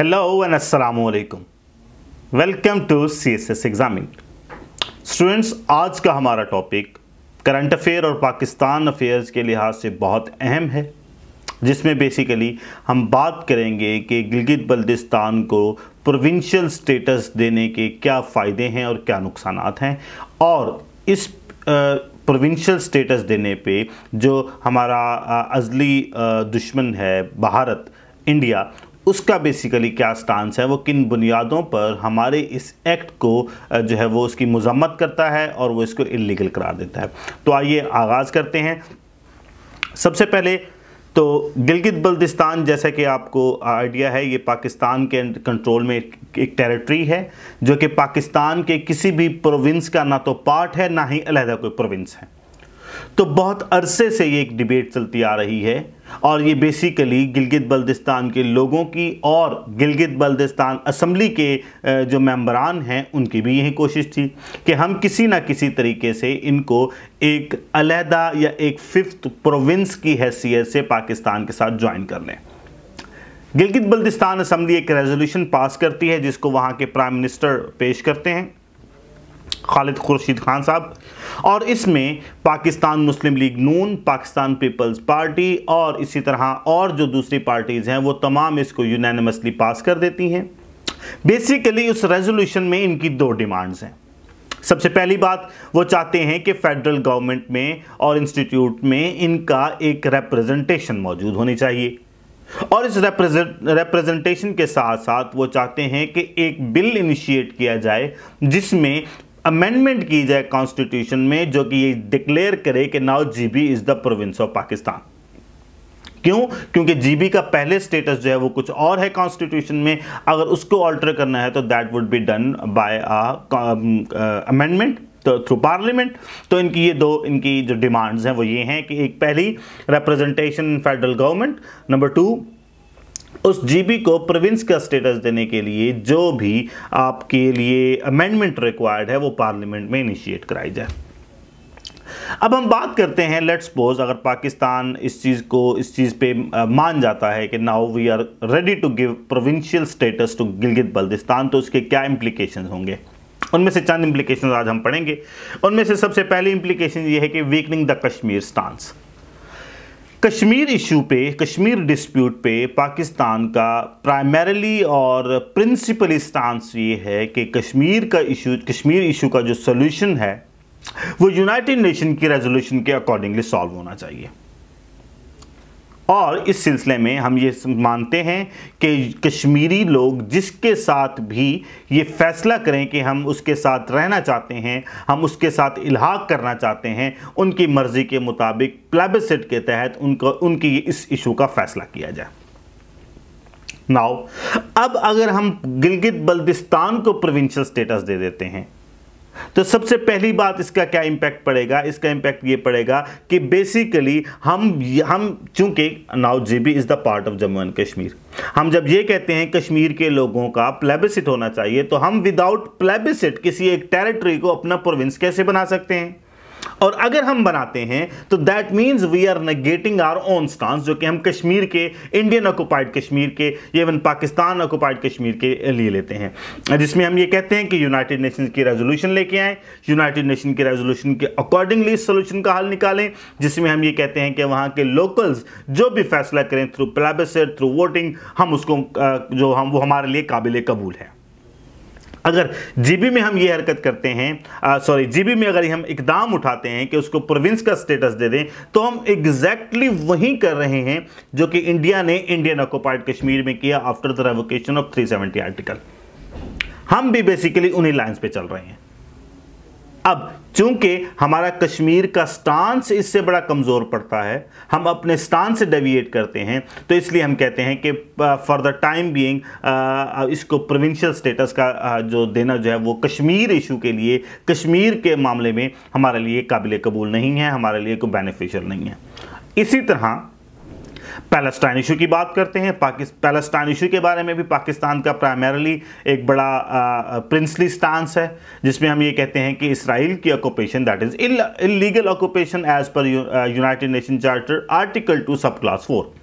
Hello and Assalamu Alaikum. Welcome to CSS Examine. Students आज का हमारा टॉपिक करंट अफेयर और पाकिस्तान अफेयर्स के लिहाज से बहुत अहम है जिसमें बेसिकली हम बात करेंगे कि गिलगित बल्दिस्तान को प्रोविंशियल स्टेटस देने के क्या फ़ायदे हैं और क्या नुकसान हैं और इस प्रोविंशियल स्टेटस देने पे जो हमारा अजली दुश्मन है भारत इंडिया उसका बेसिकली क्या स्टांस है वो किन बुनियादों पर हमारे इस एक्ट को जो है वो उसकी मजम्मत करता है और वो इसको इलीगल करार देता है तो आइए आगाज़ करते हैं सबसे पहले तो गिलगित बल्दिस्तान जैसा कि आपको आइडिया है ये पाकिस्तान के कंट्रोल में एक टेरिटरी है जो कि पाकिस्तान के किसी भी प्रोविंस का ना तो पार्ट है ना ही अलहदा कोई प्रोविंस है तो बहुत अरसे से ये एक डिबेट चलती आ रही है और ये बेसिकली गिलगित बल्दिस्तान के लोगों की और गिलगित बल्दिस्तान असम्बली के जो मेम्बरान हैं उनकी भी यही कोशिश थी कि हम किसी ना किसी तरीके से इनको एक अलहदा या एक फिफ्थ प्रोविंस की हैसियत से पाकिस्तान के साथ ज्वाइन कर लें गिलगित बल्दिस्तान असम्बली एक रेजोल्यूशन पास करती है जिसको वहाँ के प्राइम मिनिस्टर पेश करते हैं खालिद खुर्शीद खान साहब और इसमें Pakistan Muslim league Noon Pakistan peoples party और इसी तरह और जो दूसरी पार्टीज़ हैं वो तमाम इसको यूनानमसली पास कर देती हैं बेसिकली उस रेजोल्यूशन में इनकी दो डिमांड्स हैं सबसे पहली बात वो चाहते हैं कि फेडरल गवर्नमेंट में और इंस्टीट्यूट में इनका एक रिप्रेजेंटेशन मौजूद होनी चाहिए और इस रिप्रेजेंटेशन के साथ साथ वो चाहते हैं कि एक बिल इनिशिएट किया जाए जिसमें अमेंडमेंट की जाए कॉन्स्टिट्यूशन में जो कि ये डिक्लेयर करे कि now GB is the province of Pakistan क्यों क्योंकि जीबी का पहले स्टेटस जो है वो कुछ और है कॉन्स्टिट्यूशन में अगर उसको ऑल्टर करना है तो that would be done by amendment तो थ्रू पार्लियामेंट तो इनकी ये दो इनकी जो डिमांड्स हैं वो ये हैं कि एक पहली representation in federal government number two उस जीबी को प्रोविंस का स्टेटस देने के लिए जो भी आपके लिए अमेंडमेंट रिक्वायर्ड है वो पार्लियामेंट में इनिशिएट कराई जाए अब हम बात करते हैं लेट्स सपोज अगर पाकिस्तान इस चीज़ को इस चीज़ पे मान जाता है कि now we are ready to give provincial status to Gilgit Baltistan तो उसके क्या इम्प्लीकेशन होंगे उनमें से चंद इम्प्लीकेशन आज हम पढ़ेंगे उनमें से सबसे पहली इम्प्लीकेशन ये है कि weakening the Kashmir stance Kashmir issue पे कश्मीर डिस्प्यूट पे पाकिस्तान का प्राइमरली और प्रिंसिपली स्टांस ये है कि कश्मीर का इशू कश्मीर इशू का जो सोल्यूशन है वो यूनाइटेड नेशन की रेजोल्यूशन के अकॉर्डिंगली सॉल्व होना चाहिए और इस सिलसिले में हम ये मानते हैं कि कश्मीरी लोग जिसके साथ भी ये फैसला करें कि हम उसके साथ रहना चाहते हैं हम उसके साथ इलाहाक करना चाहते हैं उनकी मर्ज़ी के मुताबिक प्लेबसेट के तहत उनको उनकी इस इशू का फैसला किया जाए नाउ अब अगर हम गिलगित बल्दिस्तान को प्रोविंशियल स्टेटस दे देते हैं तो सबसे पहली बात इसका क्या इम्पैक्ट पड़ेगा इसका इम्पैक्ट ये पड़ेगा कि बेसिकली हम हम चूंकि now GB be is the part of Jammu and Kashmir हम जब ये कहते हैं कश्मीर के लोगों का प्लेबिसिट होना चाहिए तो हम विदाउट प्लेबिसिट किसी एक टेरिटरी को अपना प्रोविंस कैसे बना सकते हैं और अगर हम बनाते हैं तो that means we are negating our own stance जो कि हम कश्मीर के इंडियन ऑक्यूपाइड कश्मीर के इवन पाकिस्तान ऑक्यूपाइड कश्मीर के लिए लेते हैं जिसमें हम ये कहते हैं कि यूनाइटेड नेशन की रेजोल्यूशन लेके आए यूनाइटेड नेशन की रेजोल्यूशन के अकॉर्डिंगली सोल्यूशन का हल निकालें जिसमें हम ये कहते हैं कि वहाँ के लोकल्स जो भी फैसला करें थ्रू प्लेबसेट थ्रू वोटिंग हम उसको जो हम वो हमारे लिए काबिल कबूल है अगर जीबी में हम ये हरकत करते हैं सॉरी जीबी में अगर हम इकदाम उठाते हैं कि उसको प्रोविंस का स्टेटस दे दें तो हम एग्जैक्टली वही कर रहे हैं जो कि इंडिया ने इंडियन ऑक्यूपाइड कश्मीर में किया after the revocation of 370 article हम भी बेसिकली उन्हीं लाइन्स पे चल रहे हैं अब चूंकि हमारा कश्मीर का स्टांस इससे बड़ा कमज़ोर पड़ता है हम अपने स्टांस से डेविएट करते हैं तो इसलिए हम कहते हैं कि फॉर द टाइम बीइंग इसको प्रोविंशियल स्टेटस का जो देना जो है वो कश्मीर इशू के लिए कश्मीर के मामले में हमारे लिए काबिल कबूल नहीं है हमारे लिए कोई बेनिफिशियल नहीं है इसी तरह पैलेस्टाइन इशू की बात करते हैं पैलेस्टाइन इशू के बारे में भी पाकिस्तान का प्राइमरली एक बड़ा प्रिंसली स्टांस है जिसमें हम ये कहते हैं कि इसराइल की occupation that is illegal occupation as per United Nation charter article two sub class four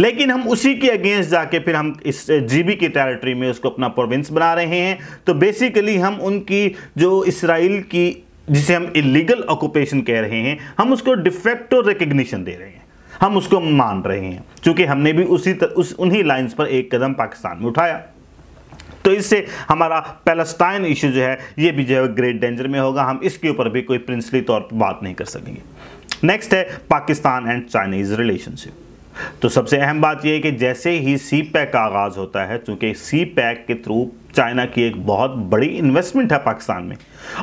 लेकिन हम उसी के अगेंस्ट जाके फिर हम इस जीबी की टेरिटरी में उसको अपना प्रोविंस बना रहे हैं तो बेसिकली हम उनकी जो इसराइल की जिसे हम इलीगल ऑक्यूपेशन कह रहे हैं हम उसको डिफेक्टो रिकग्निशन दे रहे हैं हम उसको मान रहे हैं क्योंकि हमने भी उसी तर, उस उन्हीं लाइन्स पर एक कदम पाकिस्तान में उठाया तो इससे हमारा पैलेस्टाइन इशू जो है ये भी जो है ग्रेट डेंजर में होगा हम इसके ऊपर भी कोई प्रिंसली तौर पर बात नहीं कर सकेंगे नेक्स्ट है पाकिस्तान एंड चाइनीज़ रिलेशनशिप तो सबसे अहम बात यह है कि जैसे ही सी पैक e का आगाज़ होता है चूंकि सी पैक e के थ्रू चाइना की एक बहुत बड़ी इन्वेस्टमेंट है पाकिस्तान में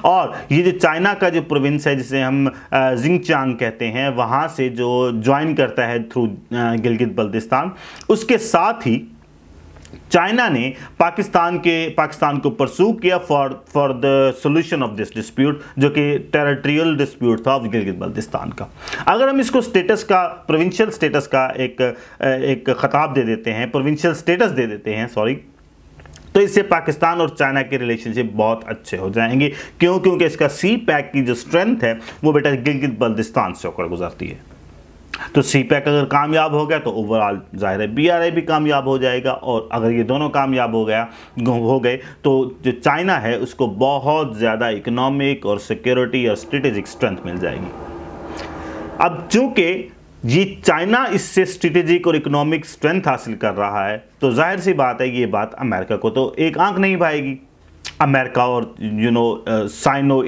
और ये जो चाइना का जो प्रोविंस है जिसे हम जिंगचांग कहते हैं वहां से जो ज्वाइन करता है थ्रू गिलगित बल्तिस्तान उसके साथ ही चाइना ने पाकिस्तान के पाकिस्तान को परसू किया for for the solution of this dispute जो कि टेरिटोरियल डिस्प्यूट था गिलगित बल्तिस्तान का अगर हम इसको स्टेटस का प्रोविंशियल स्टेटस का एक एक खताब दे देते हैं प्रोविंशियल स्टेटस दे देते हैं सॉरी तो इससे पाकिस्तान और चाइना के रिलेशनशिप बहुत अच्छे हो जाएंगे क्यों क्योंकि इसका सी पैक की जो स्ट्रेंथ है वो बेटा गिलगित बल्तिस्तान से होकर गुजरती है तो सी पैक अगर कामयाब हो गया तो ओवरऑल ज़ाहिर है बी आर आई भी कामयाब हो जाएगा और अगर ये दोनों कामयाब हो गया हो गए तो जो चाइना है उसको बहुत ज़्यादा इकोनॉमिक और सिक्योरिटी और स्ट्रेटेजिक स्ट्रेंथ मिल जाएगी अब चूंकि ये चाइना इससे स्ट्रेटेजिक और इकोनॉमिक स्ट्रेंथ हासिल कर रहा है तो जाहिर सी बात है ये बात अमेरिका को तो एक आंख नहीं भाएगी अमेरिका और you know Sino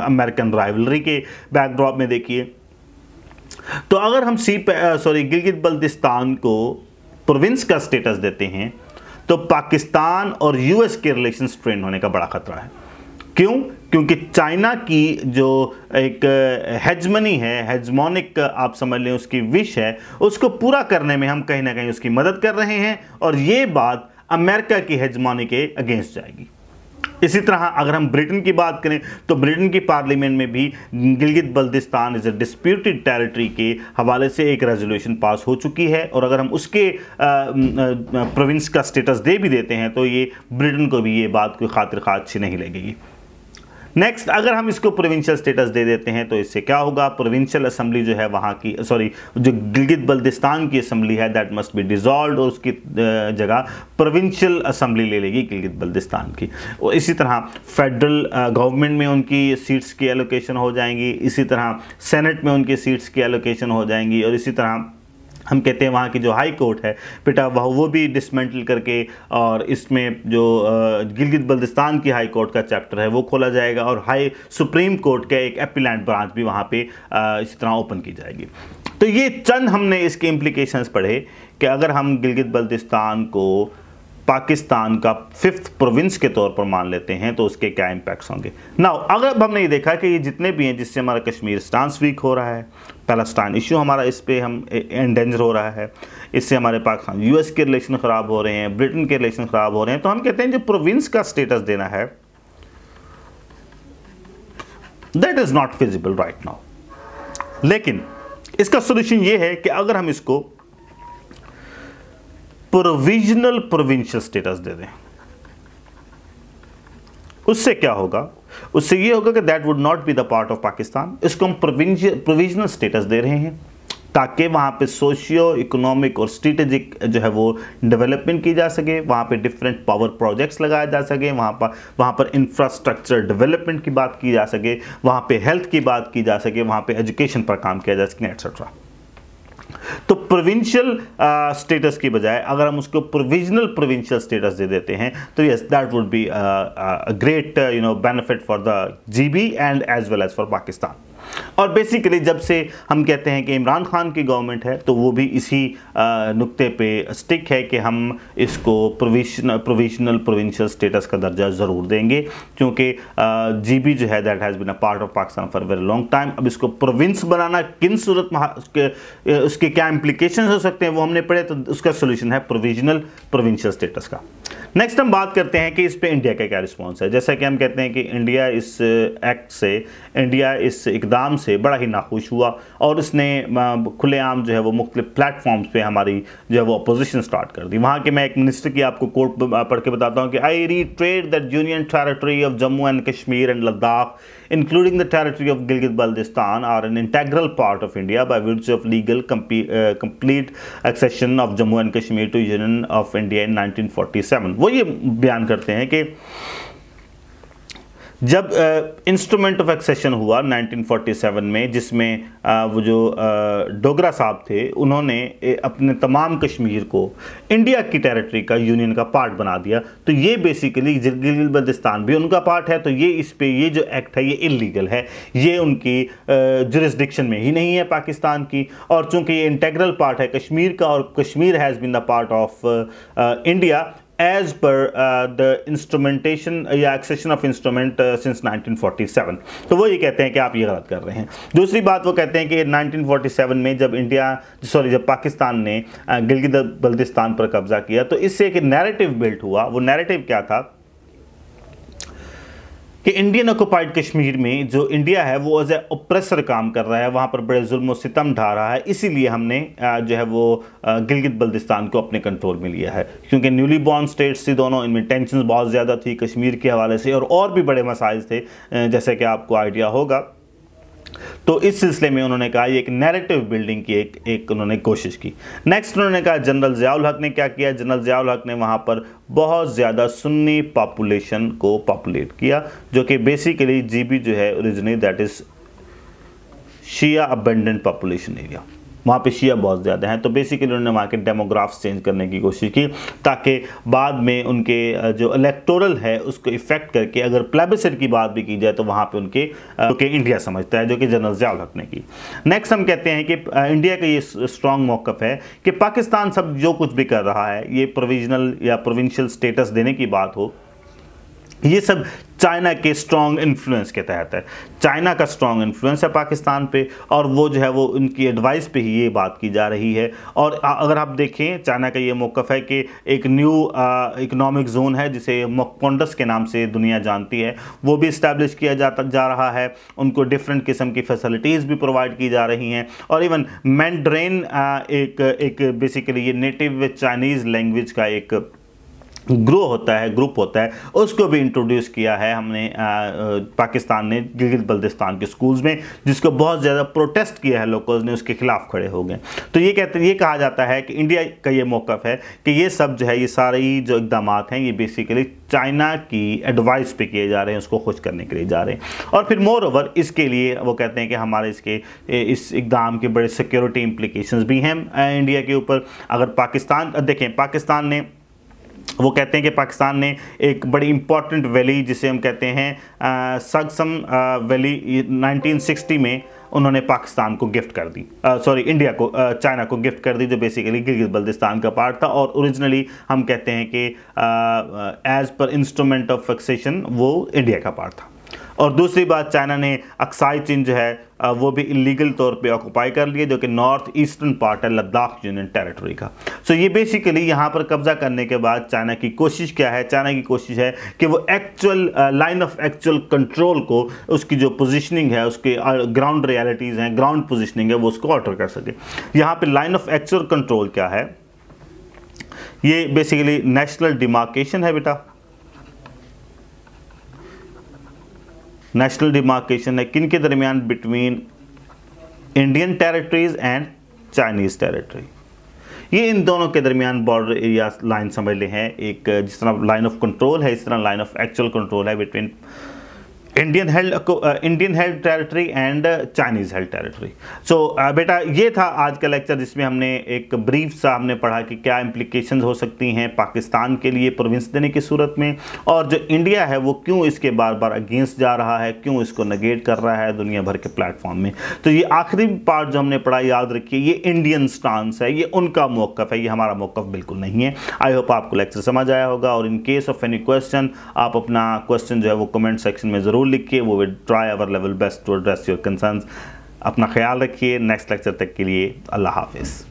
American rivalry के बैकड्रॉप में देखिए तो अगर हम सी सॉरी गिलगित बल्तिस्तान को प्रोविंस का स्टेटस देते हैं तो पाकिस्तान और यूएस के रिलेशन स्ट्रेन होने का बड़ा खतरा है क्यों क्योंकि चाइना की जो एक हेजमनी है हेजमोनिक आप समझ लें उसकी विश है उसको पूरा करने में हम कहीं ना कहीं उसकी मदद कर रहे हैं और ये बात अमेरिका की हेजमोनी के अगेंस्ट जाएगी इसी तरह अगर हम ब्रिटेन की बात करें तो ब्रिटेन की पार्लियामेंट में भी Gilgit Baltistan is a disputed territory के हवाले से एक रेजोल्यूशन पास हो चुकी है और अगर हम उसके प्रोविंस का स्टेटस दे भी देते हैं तो ये ब्रिटेन को भी ये बात कोई खातिर खा अच्छी नहीं लगेगी नेक्स्ट अगर हम इसको प्रोविंशियल स्टेटस दे देते हैं तो इससे क्या होगा प्रोविंशियल असेंबली जो है वहाँ की सॉरी जो गिलगित बल्दिस्तान की असेंबली है दैट मस्ट बी डिजॉल्व और उसकी जगह प्रोविंशियल असेंबली ले लेगी गिलगित बल्दिस्तान की और इसी तरह फेडरल गवर्नमेंट में उनकी सीट्स की एलोकेशन हो जाएंगी इसी तरह सेनेट में उनकी सीट्स की एलोकेशन हो जाएंगी और इसी तरह हम कहते हैं वहाँ की जो हाई कोर्ट है बेटा वह वो भी डिसमेंटल करके और इसमें जो गिलगित बल्दिस्तान की हाई कोर्ट का चैप्टर है वो खोला जाएगा और हाई सुप्रीम कोर्ट का एक एपीलैंड ब्रांच भी वहाँ पे इसी तरह ओपन की जाएगी तो ये चंद हमने इसके इम्प्लीकेशंस पढ़े कि अगर हम गिलगित बल्दिस्तान को पाकिस्तान का फिफ्थ प्रोविंस के तौर पर मान लेते हैं तो उसके क्या इंपैक्ट्स होंगे नाउ अगर अब हमने ये देखा कि ये जितने भी हैं जिससे हमारा कश्मीर स्टांस वीक हो रहा है पैलास्टान इशू हमारा इस पर हम एंडेंजर हो रहा है इससे हमारे पाकिस्तान यूएस के रिलेशन ख़राब हो रहे हैं ब्रिटेन के रिलेशन ख़राब हो रहे हैं तो हम कहते हैं जो प्रोविंस का स्टेटस देना है that is not feasible right now लेकिन इसका सोल्यूशन ये है कि अगर हम इसको प्रोविजनल प्रोविंशियल स्टेटस दे दें उससे क्या होगा उससे ये होगा कि that would not be the part of Pakistan इसको हम प्रोविजनल स्टेटस दे रहे हैं ताकि वहाँ पे सोशियो इकोनॉमिक और स्ट्रेटेजिक जो है वो डेवलपमेंट की जा सके वहाँ पे डिफरेंट पावर प्रोजेक्ट्स लगाए जा सके वहाँ पर वहाँ पर इंफ्रास्ट्रक्चर डेवलपमेंट की बात की जा सके वहाँ पे हेल्थ की बात की जा सके वहाँ पे एजुकेशन पर काम किया जा सके एट्सट्रा तो प्रोविंशियल स्टेटस की बजाय अगर हम उसको प्रोविजनल प्रोविंशियल स्टेटस दे देते हैं तो yes that would be great you know benefit for the GB and as well as for Pakistan और बेसिकली जब से हम कहते हैं कि इमरान खान की गवर्नमेंट है तो वो भी इसी नुक्ते पे स्टिक है कि हम इसको प्रोविशन प्रोविशनल प्रोविंशियल स्टेटस का दर्जा ज़रूर देंगे क्योंकि जीबी जो है that has been a part of Pakistan for very long time अब इसको प्रोविंस बनाना किन सूरत उसके क्या इम्प्लीकेशन हो सकते हैं वो हमने पढ़े तो उसका सोल्यूशन है प्रोविजनल प्रोविंशियल स्टेटस का नेक्स्ट हम बात करते हैं कि इस पे इंडिया का क्या रिस्पॉन्स है जैसा कि हम कहते हैं कि इंडिया इस एक्ट से इंडिया इस इकदाम से बड़ा ही नाखुश हुआ और इसने खुलेआम जो है वो मुख्तलिफ प्लेटफॉर्म्स पे हमारी जो है वो अपोजिशन स्टार्ट कर दी वहाँ के मैं एक मिनिस्टर की आपको कोर्ट पढ़ के बताता हूँ कि I reiterate that union territory of Jammu and Kashmir and Ladakh including the territory of Gilgit-Baltistan, are an integral part of India by virtue of legal uh, complete accession of Jammu and Kashmir to Union of India in 1947. वो ये बयान करते हैं कि जब instrument of accession हुआ 1947 में जिसमें वो जो डोगरा साहब थे उन्होंने अपने तमाम कश्मीर को इंडिया की टेरिटरी का यूनियन का पार्ट बना दिया तो ये बेसिकली गिलबल्तिस्तान भी उनका पार्ट है तो ये इस पर ये जो एक्ट है ये इलीगल है ये उनकी जुरिस्डिक्शन में ही नहीं है पाकिस्तान की और चूँकि ये इंटेग्रल पार्ट है कश्मीर का और Kashmir has been the part of India as per uh, the instrumentation uh, या accession of instrument uh, since 1947 तो वो ये कहते हैं कि आप ये गलत कर रहे हैं दूसरी बात वो कहते हैं कि 1947 में जब इंडिया सॉरी जब पाकिस्तान ने uh, गिलगित बल्तिस्तान पर कब्जा किया तो इससे एक नैरेटिव बिल्ट हुआ वो नैरेटिव क्या था कि इंडियन ऑक्यूपाइड कश्मीर में जो इंडिया है वो एज ए ओप्रेसर काम कर रहा है वहाँ पर बड़े जुल्म सितम ढा रहा है इसीलिए हमने जो है वो गिलगित बल्दिस्तान को अपने कंट्रोल में लिया है क्योंकि न्यूली बॉर्न स्टेट्स थी दोनों इनमें टेंशन बहुत ज़्यादा थी कश्मीर के हवाले से और और भी बड़े मसाइल थे जैसे कि आपको आइडिया होगा तो इस सिलसिले में उन्होंने कहा एक नैरेटिव बिल्डिंग की एक एक उन्होंने कोशिश की नेक्स्ट उन्होंने कहा जनरल ज़ियाउल हक ने क्या किया जनरल ज़ियाउल हक ने वहाँ पर बहुत ज़्यादा सुन्नी पॉपुलेशन को पॉपुलेट किया जो कि बेसिकली जीबी जो है ओरिजिनली दैट इज़ शिया अबेंडेंट पॉपुलेशन एरिया वहाँ पे शिया बहुत ज़्यादा हैं तो बेसिकली उन्होंने वहाँ के डेमोग्राफ्स चेंज करने की कोशिश की ताकि बाद में उनके जो इलेक्टोरल है उसको इफेक्ट करके अगर प्लेबिसट की बात भी की जाए तो वहाँ पर उनके जो कि इंडिया समझता है जो कि जनरल जयाल हक ने की नेक्स्ट हम कहते हैं कि इंडिया का ये स्ट्रॉन्ग मौकफ है कि पाकिस्तान सब जो कुछ भी कर रहा है ये प्रोविजनल या प्रोविंशियल स्टेटस देने की बात हो ये सब चाइना के स्ट्रॉन्ग इन्फ्लुएंस के तहत है चाइना का स्ट्रॉन्ग इन्फ्लुएंस है पाकिस्तान पे और वो जो है वो उनकी एडवाइस पे ही ये बात की जा रही है और अगर आप देखें चाइना का ये मौकफ है कि एक न्यू इकोनॉमिक जोन है जिसे मोकोंडस के नाम से दुनिया जानती है वो भी इस्टेब्लिश किया जाता जा रहा है उनको डिफरेंट किस्म की फैसिलिटीज़ भी प्रोवाइड की जा रही हैं और इवन मैंड्रेन एक एक बेसिकली ये नेटिव चाइनीज़ लैंग्वेज का एक ग्रो होता है ग्रुप होता है उसको भी इंट्रोड्यूस किया है हमने आ, पाकिस्तान ने गिलगित बल्दिस्तान के स्कूल्स में जिसको बहुत ज़्यादा प्रोटेस्ट किया है लोकल्स ने उसके खिलाफ खड़े हो गए तो ये कहते ये कहा जाता है कि इंडिया का ये मौक़ है कि ये सब जो है ये सारी जो इकदाम हैं ये बेसिकली चाइना की एडवाइस पे किए जा रहे हैं उसको खुश करने के लिए जा रहे हैं और फिर मोर ओवर इसके लिए वो कहते हैं कि हमारे इसके इस इकदाम के बड़े सिक्योरिटी इम्प्लीकेशन भी हैं इंडिया के ऊपर अगर पाकिस्तान देखें पाकिस्तान ने वो कहते हैं कि पाकिस्तान ने एक बड़ी इंपॉर्टेंट वैली जिसे हम कहते हैं सगसम वैली 1960 में उन्होंने पाकिस्तान को गिफ्ट कर दी सॉरी इंडिया को चाइना को गिफ्ट कर दी जो बेसिकली गिलगित बल्दिस्तान का पार्ट था और ओरिजिनली हम कहते हैं कि as per instrument of fixation वो इंडिया का पार्ट था और दूसरी बात चाइना ने अक्साई चीन जो है वो भी इलीगल तौर पे ऑक्यूपाई कर लिए जो कि नॉर्थ ईस्टर्न पार्ट है लद्दाख यूनियन टेरिटरी का सो ये बेसिकली यहाँ पर कब्जा करने के बाद चाइना की कोशिश क्या है चाइना की कोशिश है कि वो actual line of actual control को उसकी जो पोजिशनिंग है उसके ग्राउंड रियलिटीज़ हैं ग्राउंड पोजिशनिंग है वो उसको ऑल्टर कर सके यहाँ पर लाइन ऑफ एक्चुअल कंट्रोल क्या है ये बेसिकली नेशनल डिमार्केशन है बेटा नेशनल डिमार्केशन है किन के दरमियान between Indian territories and Chinese territory ये इन दोनों के दरमियान बॉर्डर एरिया लाइन समझ लें हैं एक जिस तरह लाइन ऑफ कंट्रोल है इस तरह लाइन ऑफ एक्चुअल कंट्रोल है between Indian held Indian held territory and Chinese held territory so बेटा ये था आज का लेक्चर जिसमें हमने एक ब्रीफ सा हमने पढ़ा कि क्या इम्प्लीकेशंस हो सकती हैं पाकिस्तान के लिए प्रोविंस देने की सूरत में और जो इंडिया है वो क्यों इसके बार बार अगेंस्ट जा रहा है क्यों इसको नगेट कर रहा है दुनिया भर के प्लेटफॉर्म में तो ये आखिरी पार्ट जो हमने पढ़ा याद रखिए ये इंडियन स्टांस है ये उनका मौक़ है ये हमारा मौक़ बिल्कुल नहीं है आई होप आपको लेक्चर समझ आया होगा और in case of any question आप अपना क्वेश्चन जो है वो कमेंट सेक्शन में ज़रूर जरूर लिखिए we will try our level best to address your concern अपना ख्याल रखिए नेक्स्ट लेक्चर तक के लिए अल्लाह हाफिज़